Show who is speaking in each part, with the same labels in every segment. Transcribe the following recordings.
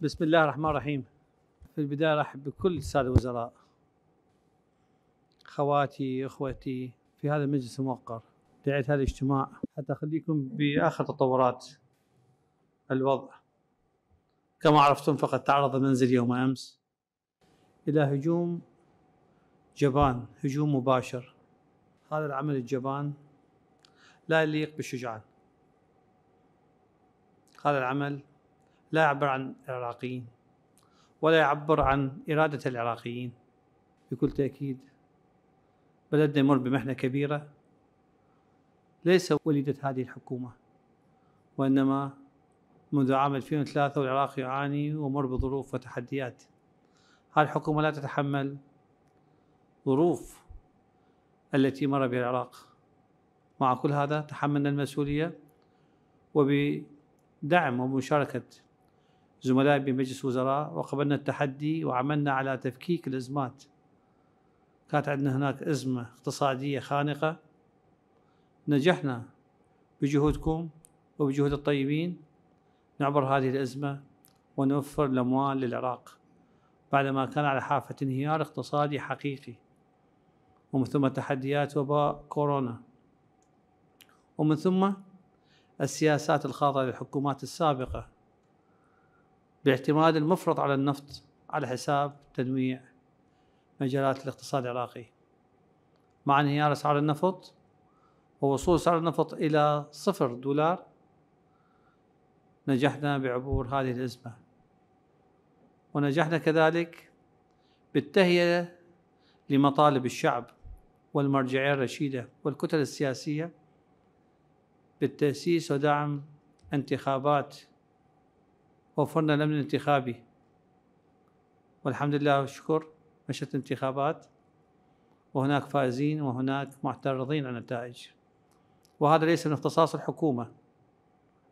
Speaker 1: بسم الله الرحمن الرحيم في البداية أرحب بكل السادة الوزراء خواتي إخوتي في هذا المجلس الموقر دعيت هذا الاجتماع حتى أخليكم بآخر تطورات الوضع كما عرفتم فقد تعرض المنزل يوم أمس إلى هجوم جبان هجوم مباشر هذا العمل الجبان لا يليق بالشجعان هذا العمل لا يعبر عن العراقيين ولا يعبر عن إرادة العراقيين بكل تأكيد بلدنا يمر بمحنة كبيرة ليس ولدت هذه الحكومة وإنما منذ عام 2003 والعراق يعاني ومر بظروف وتحديات هذه الحكومة لا تتحمل ظروف التي مر بها العراق مع كل هذا تحملنا المسؤولية وبدعم ومشاركة زملائي بمجلس وزراء وقبلنا التحدي وعملنا على تفكيك الأزمات كانت عندنا هناك أزمة اقتصادية خانقة نجحنا بجهودكم وبجهود الطيبين نعبر هذه الأزمة ونوفر الأموال للعراق بعدما كان على حافة انهيار اقتصادي حقيقي ومن ثم تحديات وباء كورونا ومن ثم السياسات الخاطئة للحكومات السابقة باعتماد المفرط على النفط على حساب تنويع مجالات الاقتصاد العراقي مع انهيار اسعار النفط ووصول سعر النفط الى صفر دولار نجحنا بعبور هذه الازمه ونجحنا كذلك بالتهيئه لمطالب الشعب والمرجعيه الرشيده والكتل السياسيه بالتاسيس ودعم انتخابات وفرنا الأمن الانتخابي والحمد لله والشكر مشت انتخابات وهناك فائزين وهناك معترضين عن النتائج وهذا ليس من اختصاص الحكومة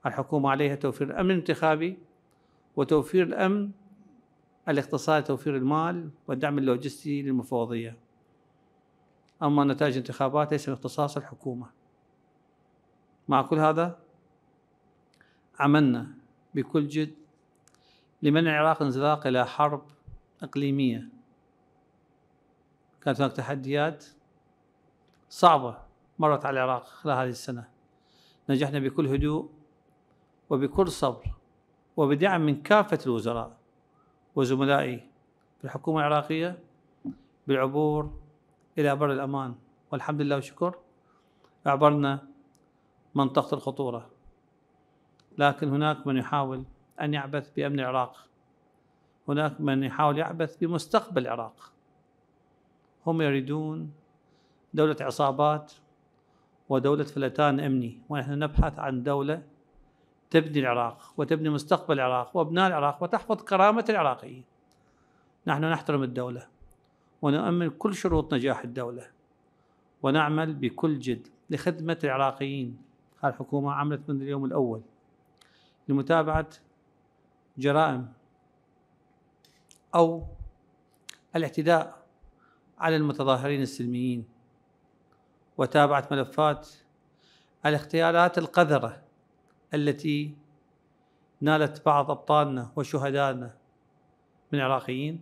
Speaker 1: الحكومة عليها توفير الأمن الانتخابي وتوفير الأمن الاقتصادي توفير المال والدعم اللوجستي للمفوضية أما نتائج الانتخابات ليس من اختصاص الحكومة مع كل هذا عملنا بكل جد لمنع العراق انزلاق إلى حرب إقليمية كانت هناك تحديات صعبة مرت على العراق خلال هذه السنة نجحنا بكل هدوء وبكل صبر وبدعم من كافة الوزراء وزملائي في الحكومة العراقية بالعبور إلى بر الأمان والحمد لله والشكر عبرنا منطقة الخطورة لكن هناك من يحاول أن يعبث بأمن العراق هناك من يحاول يعبث بمستقبل العراق هم يريدون دولة عصابات ودولة فلتان أمني ونحن نبحث عن دولة تبني العراق وتبني مستقبل العراق وأبناء العراق وتحفظ كرامة العراقيين نحن نحترم الدولة ونؤمن كل شروط نجاح الدولة ونعمل بكل جد لخدمة العراقيين الحكومة عملت منذ اليوم الأول لمتابعة جرائم أو الاعتداء على المتظاهرين السلميين وتابعت ملفات الاغتيالات القذرة التي نالت بعض أبطالنا وشهدائنا من العراقيين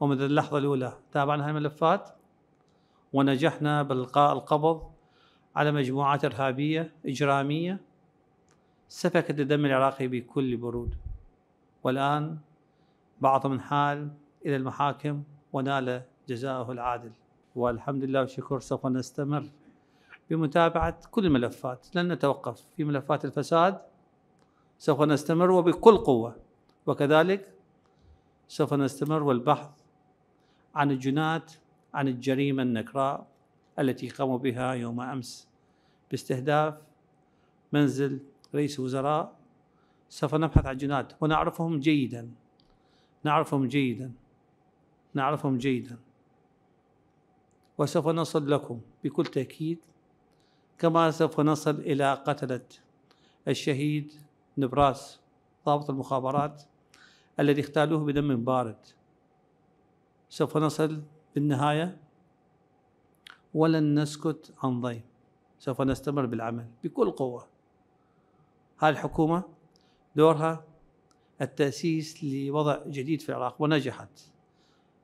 Speaker 1: ومنذ اللحظة الأولى تابعنا هذه الملفات ونجحنا بإلقاء القبض على مجموعات إرهابية إجرامية سفكت الدم العراقي بكل برود والآن بعض من حال إلى المحاكم ونال جزاءه العادل والحمد لله والشكر سوف نستمر بمتابعة كل الملفات لن نتوقف في ملفات الفساد سوف نستمر وبكل قوة وكذلك سوف نستمر والبحث عن الجنات عن الجريمة النكراء التي قاموا بها يوم أمس باستهداف منزل رئيس وزراء سوف نبحث عن جناد ونعرفهم جيدا نعرفهم جيدا نعرفهم جيدا وسوف نصل لكم بكل تأكيد كما سوف نصل إلى قتلة الشهيد نبراس ضابط المخابرات الذي اغتالوه بدم بارد سوف نصل بالنهاية ولن نسكت عن ضيم سوف نستمر بالعمل بكل قوة هذه الحكومة دورها التأسيس لوضع جديد في العراق ونجحت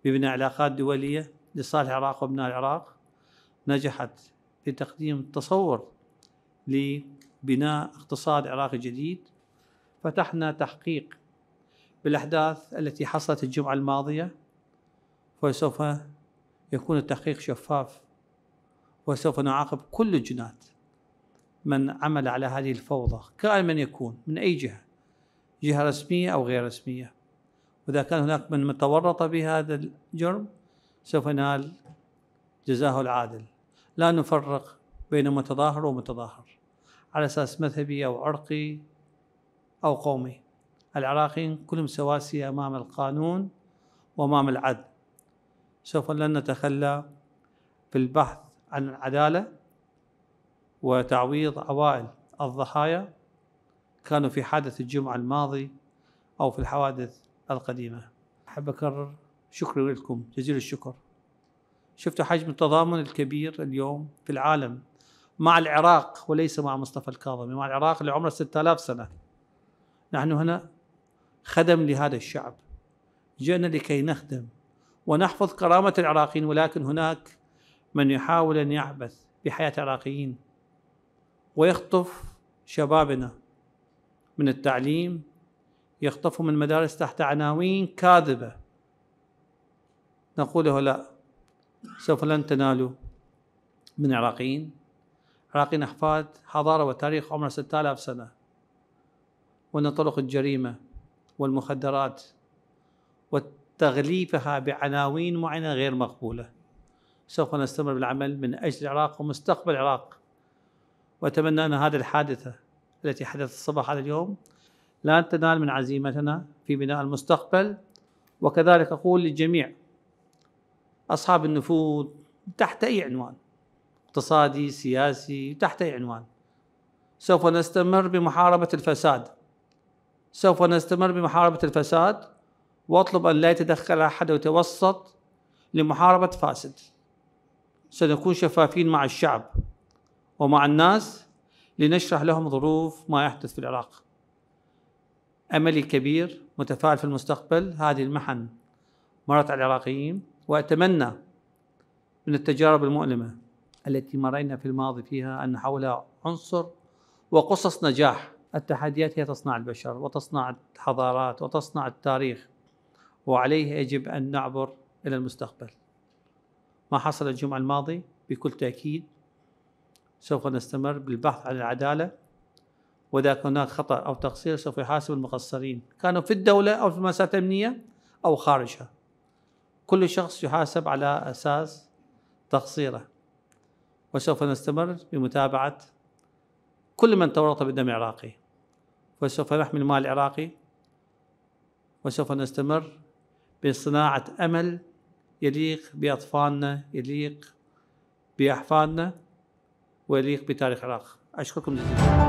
Speaker 1: ببناء علاقات دولية لصالح العراق وابناء العراق نجحت في تقديم تصور لبناء اقتصاد عراقي جديد فتحنا تحقيق بالأحداث التي حصلت الجمعة الماضية وسوف يكون التحقيق شفاف وسوف نعاقب كل الجنات من عمل على هذه الفوضى كائن من يكون من أي جهة جهة رسمية أو غير رسمية وإذا كان هناك من متورط بهذا الجرم سوف ينال جزاه العادل لا نفرق بين متظاهر ومتظاهر على أساس مذهبي أو عرقي أو قومي العراقيين كلهم سواسية أمام القانون وأمام العدل سوف لن نتخلى في البحث عن العدالة وتعويض عوائل الضحايا كانوا في حادث الجمعة الماضي أو في الحوادث القديمة أحب أكرر شكري لكم جزيل الشكر شفتوا حجم التضامن الكبير اليوم في العالم مع العراق وليس مع مصطفى الكاظمي مع العراق اللي عمره 6000 سنة نحن هنا خدم لهذا الشعب جئنا لكي نخدم ونحفظ كرامة العراقيين ولكن هناك من يحاول أن يعبث بحياة العراقيين ويخطف شبابنا من التعليم يخطفهم المدارس تحت عناوين كاذبة نقول له لا سوف لن تنالوا من عراقيين عراقيين أحفاد حضارة وتاريخ عمره 6000 سنة وأن طرق الجريمة والمخدرات وتغليفها بعناوين معينة غير مقبولة سوف نستمر بالعمل من أجل العراق ومستقبل العراق وأتمنى أن هذه الحادثة التي حدثت الصباح هذا اليوم لن تنال من عزيمتنا في بناء المستقبل وكذلك أقول للجميع أصحاب النفوذ تحت أي عنوان اقتصادي سياسي تحت أي عنوان سوف نستمر بمحاربة الفساد سوف نستمر بمحاربة الفساد وأطلب أن لا يتدخل أحد ويتوسط لمحاربة فاسد سنكون شفافين مع الشعب ومع الناس لنشرح لهم ظروف ما يحدث في العراق أملي كبير متفائل في المستقبل هذه المحن مرت على العراقيين وأتمنى من التجارب المؤلمة التي مرينا في الماضي فيها أن نحولها عنصر وقصص نجاح التحديات هي تصنع البشر وتصنع الحضارات وتصنع التاريخ وعليه يجب أن نعبر إلى المستقبل ما حصل الجمعة الماضي بكل تأكيد سوف نستمر بالبحث عن العدالة وإذا كان هناك خطأ أو تقصير سوف يحاسب المقصرين كانوا في الدولة أو في المؤسسات الأمنية أو خارجها كل شخص يحاسب على أساس تقصيره وسوف نستمر بمتابعة كل من تورط بالدم العراقي وسوف نحمي المال العراقي وسوف نستمر بصناعة أمل يليق بأطفالنا يليق بأحفادنا وليق بتاريخ العراق أشكركم جزيلا